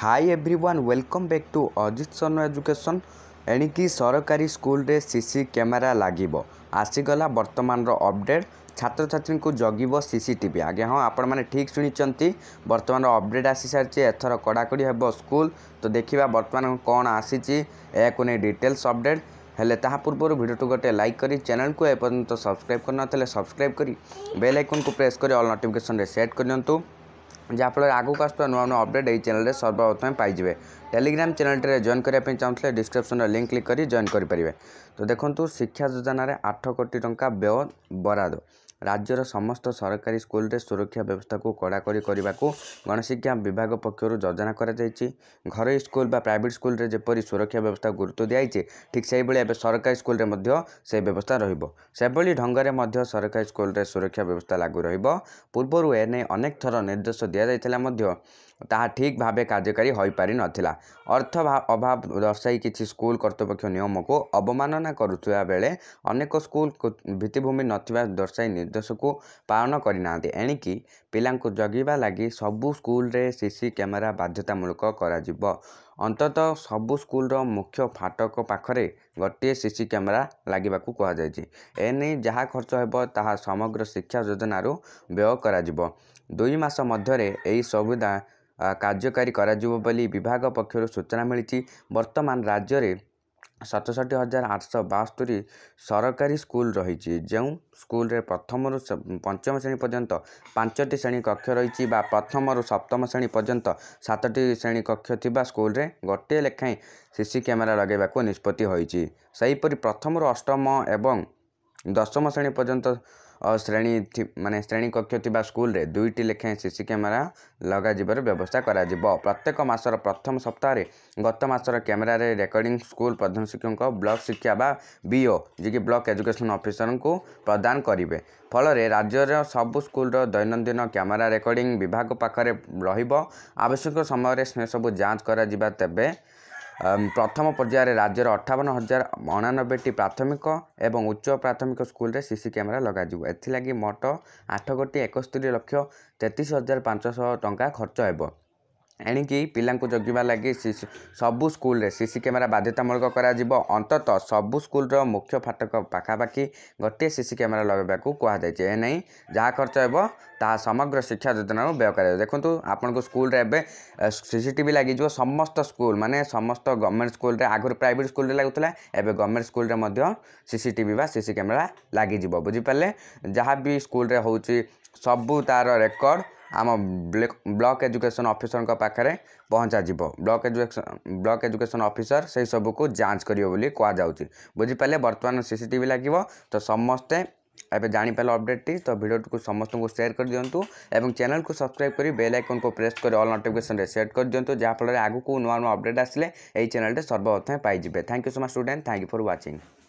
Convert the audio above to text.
high everyone welcome back to Ajit Sanu education ଏଣିକି ସରକାରୀ ସ୍କୁଲରେ ସିସି କ୍ୟାମେରା ଲାଗିବ ଆସିଗଲା ବର୍ତ୍ତମାନର ଅପଡ଼େଟ୍ ଛାତ୍ରଛାତ୍ରୀଙ୍କୁ ଜଗିବ ସିସିଟିଭି ଆଜ୍ଞା ହଁ ଆପଣମାନେ ଠିକ୍ ଶୁଣିଛନ୍ତି ବର୍ତ୍ତମାନର ଅପଡ଼େଟ୍ ଆସିସାରିଛି ଏଥର କଡ଼ାକଡ଼ି ହେବ ସ୍କୁଲ ତ ଦେଖିବା ବର୍ତ୍ତମାନ କ'ଣ ଆସିଛି ଏହାକୁ ନେଇ ଡିଟେଲ୍ସ ଅପଡ଼େଟ୍ ହେଲେ ତାହା ପୂର୍ବରୁ ଭିଡ଼ିଓଟି ଗୋଟେ ଲାଇକ୍ କରି ଚ୍ୟାନେଲକୁ ଏପର୍ଯ୍ୟନ୍ତ ସବସ୍କ୍ରାଇବ୍ କରିନଥିଲେ ସବସ୍କ୍ରାଇବ୍ କରି ବେଲ୍ ଆଇକନ୍କୁ ପ୍ରେସ୍ କରି ଅଲ୍ ନୋଟିଫିକେସନ୍ରେ ସେଟ୍ କରିଦିଅନ୍ତୁ ଯାହାଫଳରେ ଆଗକୁ ଆସୁଥିବା ନୂଆ ନୂଆ ଅପଡ଼େଟ୍ ଏହି ଚ୍ୟାନେଲରେ ସର୍ବପ୍ରଥମେ ପାଇଯିବେ ଟେଲିଗ୍ରାମ ଚ୍ୟାନେଲଟିରେ ଜଏନ୍ କରିବା ପାଇଁ ଚାହୁଁଥିଲେ ଡିସ୍କ୍ରିପ୍ସନ୍ରେ ଲିଙ୍କ୍ କ୍ଲିକ୍ କରି ଜଏନ୍ କରିପାରିବେ ତ ଦେଖନ୍ତୁ ଶିକ୍ଷା ଯୋଜନାରେ ଆଠ କୋଟି ଟଙ୍କା ବ୍ୟୟ ବରାଦ ରାଜ୍ୟର ସମସ୍ତ ସରକାରୀ ସ୍କୁଲରେ ସୁରକ୍ଷା ବ୍ୟବସ୍ଥାକୁ କଡ଼ାକଡ଼ି କରିବାକୁ ଗଣଶିକ୍ଷା ବିଭାଗ ପକ୍ଷରୁ ଯୋଜନା କରାଯାଇଛି ଘରୋଇ ସ୍କୁଲ ବା ପ୍ରାଇଭେଟ୍ ସ୍କୁଲରେ ଯେପରି ସୁରକ୍ଷା ବ୍ୟବସ୍ଥା ଗୁରୁତ୍ୱ ଦିଆଯାଇଛି ଠିକ୍ ସେହିଭଳି ଏବେ ସରକାରୀ ସ୍କୁଲରେ ମଧ୍ୟ ସେ ବ୍ୟବସ୍ଥା ରହିବ ସେଭଳି ଢଙ୍ଗରେ ମଧ୍ୟ ସରକାରୀ ସ୍କୁଲରେ ସୁରକ୍ଷା ବ୍ୟବସ୍ଥା ଲାଗୁ ରହିବ ପୂର୍ବରୁ ଏନେଇ ଅନେକ ଥର ନିର୍ଦ୍ଦେଶ ନିର୍ଦ୍ଦେଶ ଦିଆଯାଇଥିଲା ମଧ୍ୟ ତାହା ଠିକ୍ ଭାବେ କାର୍ଯ୍ୟକାରୀ ହୋଇପାରିନଥିଲା ଅର୍ଥ ଅଭାବ ଦର୍ଶାଇ କିଛି ସ୍କୁଲ କର୍ତ୍ତୃପକ୍ଷ ନିୟମକୁ ଅବମାନନା କରୁଥିବା ବେଳେ ଅନେକ ସ୍କୁଲ ଭିତ୍ତିଭୂମି ନଥିବା ଦର୍ଶାଇ ନିର୍ଦ୍ଦେଶକୁ ପାଳନ କରିନାହାନ୍ତି ଏଣିକି ପିଲାଙ୍କୁ ଜଗିବା ଲାଗି ସବୁ ସ୍କୁଲରେ ସିସି କ୍ୟାମେରା ବାଧ୍ୟତାମୂଳକ କରାଯିବ ଅନ୍ତତଃ ସବୁ ସ୍କୁଲର ମୁଖ୍ୟ ଫାଟକ ପାଖରେ ଗୋଟିଏ ସି ସି କ୍ୟାମେରା ଲାଗିବାକୁ କୁହାଯାଇଛି ଏନେଇ ଯାହା ଖର୍ଚ୍ଚ ହେବ ତାହା ସମଗ୍ର ଶିକ୍ଷା ଯୋଜନାରୁ ବ୍ୟୟ କରାଯିବ ଦୁଇ ମାସ ମଧ୍ୟରେ ଏହି ସୁବିଧା କାର୍ଯ୍ୟକାରୀ କରାଯିବ ବୋଲି ବିଭାଗ ପକ୍ଷରୁ ସୂଚନା ମିଳିଛି ବର୍ତ୍ତମାନ ରାଜ୍ୟରେ ସତଷଠି ହଜାର ଆଠଶହ ବାସ୍ତରୀ ସରକାରୀ ସ୍କୁଲ ରହିଛି ଯେଉଁ ସ୍କୁଲରେ ପ୍ରଥମରୁ ପଞ୍ଚମ ଶ୍ରେଣୀ ପର୍ଯ୍ୟନ୍ତ ପାଞ୍ଚଟି ଶ୍ରେଣୀ କକ୍ଷ ରହିଛି ବା ପ୍ରଥମରୁ ସପ୍ତମ ଶ୍ରେଣୀ ପର୍ଯ୍ୟନ୍ତ ସାତଟି ଶ୍ରେଣୀ କକ୍ଷ ଥିବା ସ୍କୁଲରେ ଗୋଟିଏ ଲେଖାଏଁ ସିସି କ୍ୟାମେରା ଲଗାଇବାକୁ ନିଷ୍ପତ୍ତି ହୋଇଛି ସେହିପରି ପ୍ରଥମରୁ ଅଷ୍ଟମ ଏବଂ ଦଶମ ଶ୍ରେଣୀ ପର୍ଯ୍ୟନ୍ତ ଶ୍ରେଣୀ ମାନେ ଶ୍ରେଣୀ କକ୍ଷ ଥିବା ସ୍କୁଲରେ ଦୁଇଟି ଲେଖାଏଁ ସିସି କ୍ୟାମେରା ଲଗାଯିବାର ବ୍ୟବସ୍ଥା କରାଯିବ ପ୍ରତ୍ୟେକ ମାସର ପ୍ରଥମ ସପ୍ତାହରେ ଗତ ମାସର କ୍ୟାମେରାରେ ରେକର୍ଡ଼ିଂ ସ୍କୁଲ ପ୍ରଧାନ ଶିକ୍ଷକଙ୍କ ବ୍ଲକ ଶିକ୍ଷା ବା ବିଓ ଯିଏକି ବ୍ଲକ ଏଜୁକେସନ ଅଫିସରଙ୍କୁ ପ୍ରଦାନ କରିବେ ଫଳରେ ରାଜ୍ୟର ସବୁ ସ୍କୁଲର ଦୈନନ୍ଦିନ କ୍ୟାମେରା ରେକର୍ଡ଼ିଂ ବିଭାଗ ପାଖରେ ରହିବ ଆବଶ୍ୟକ ସମୟରେ ସେସବୁ ଯାଞ୍ଚ କରାଯିବା ତେବେ ପ୍ରଥମ ପର୍ଯ୍ୟାୟରେ ରାଜ୍ୟର ଅଠାବନ ହଜାର ଅଣାନବେଟି ପ୍ରାଥମିକ ଏବଂ ଉଚ୍ଚ ପ୍ରାଥମିକ ସ୍କୁଲରେ ସି ସି କ୍ୟାମେରା ଲଗାଯିବ ଏଥିଲାଗି ମୋଟ ଆଠ କୋଟି ଏକସ୍ତରୀ ଲକ୍ଷ ତେତିଶ ହଜାର ପାଞ୍ଚଶହ ଟଙ୍କା ଖର୍ଚ୍ଚ ହେବ ଏଣିକି ପିଲାଙ୍କୁ ଜଗିବା ଲାଗି ସବୁ ସ୍କୁଲରେ ସିସି କ୍ୟାମେରା ବାଧ୍ୟତାମୂଳକ କରାଯିବ ଅନ୍ତତଃ ସବୁ ସ୍କୁଲର ମୁଖ୍ୟ ଫାଟକ ପାଖାପାଖି ଗୋଟିଏ ସିସି କ୍ୟାମେରା ଲଗାଇବାକୁ କୁହାଯାଇଛି ଏନେଇ ଯାହା ଖର୍ଚ୍ଚ ହେବ ତାହା ସମଗ୍ର ଶିକ୍ଷା ଯୋଜନାରୁ ବ୍ୟୟ କରାଯିବ ଦେଖନ୍ତୁ ଆପଣଙ୍କ ସ୍କୁଲରେ ଏବେ ସିସି ଟିଭି ଲାଗିଯିବ ସମସ୍ତ ସ୍କୁଲ ମାନେ ସମସ୍ତ ଗଭର୍ଣ୍ଣମେଣ୍ଟ ସ୍କୁଲରେ ଆଗରୁ ପ୍ରାଇଭେଟ୍ ସ୍କୁଲରେ ଲାଗୁଥିଲା ଏବେ ଗଭର୍ଣ୍ଣମେଣ୍ଟ ସ୍କୁଲରେ ମଧ୍ୟ ସିସି ଟିଭି ବା ସିସି କ୍ୟାମେରା ଲାଗିଯିବ ବୁଝିପାରିଲେ ଯାହା ବି ସ୍କୁଲରେ ହେଉଛି ସବୁ ତା'ର ରେକର୍ଡ଼ ଆମ ବ୍ଲକ୍ ଏଜୁକେସନ୍ ଅଫିସରଙ୍କ ପାଖରେ ପହଞ୍ଚାଯିବ block education block education officer ସେହିସବୁକୁ ଯାଞ୍ଚ କରିବ ବୋଲି କୁହାଯାଉଛି ବୁଝିପାରିଲେ ବର୍ତ୍ତମାନ ସି ସି ଟି ଭି ଲାଗିବ ତ ସମସ୍ତେ ଏବେ ଜାଣିପାରିଲେ ଅପଡ଼େଟ୍ଟି ତ ଭିଡ଼ିଓଟିକୁ ସମସ୍ତଙ୍କୁ ସେୟାର କରିଦିଅନ୍ତୁ ଏବଂ ଚ୍ୟାନେଲକୁ ସବସ୍କ୍ରାଇବ୍ କରି ବେଲ୍ ଆଇକନ୍କୁ ପ୍ରେସ୍ କରି ଅଲ୍ ନୋଟିଫିକେସନ୍ରେ ସେଟ୍ କରିଦିଅନ୍ତୁ ଯାହାଫଳରେ ଆଗକୁ ନୂଆ ନୂଆ ଅପଡ଼େଟ୍ ଆସିଲେ ଏହି ଚ୍ୟାନେଲଟି ସର୍ବପ୍ରଥମେ ପାଇଯିବେ thank you so much student thank you for watching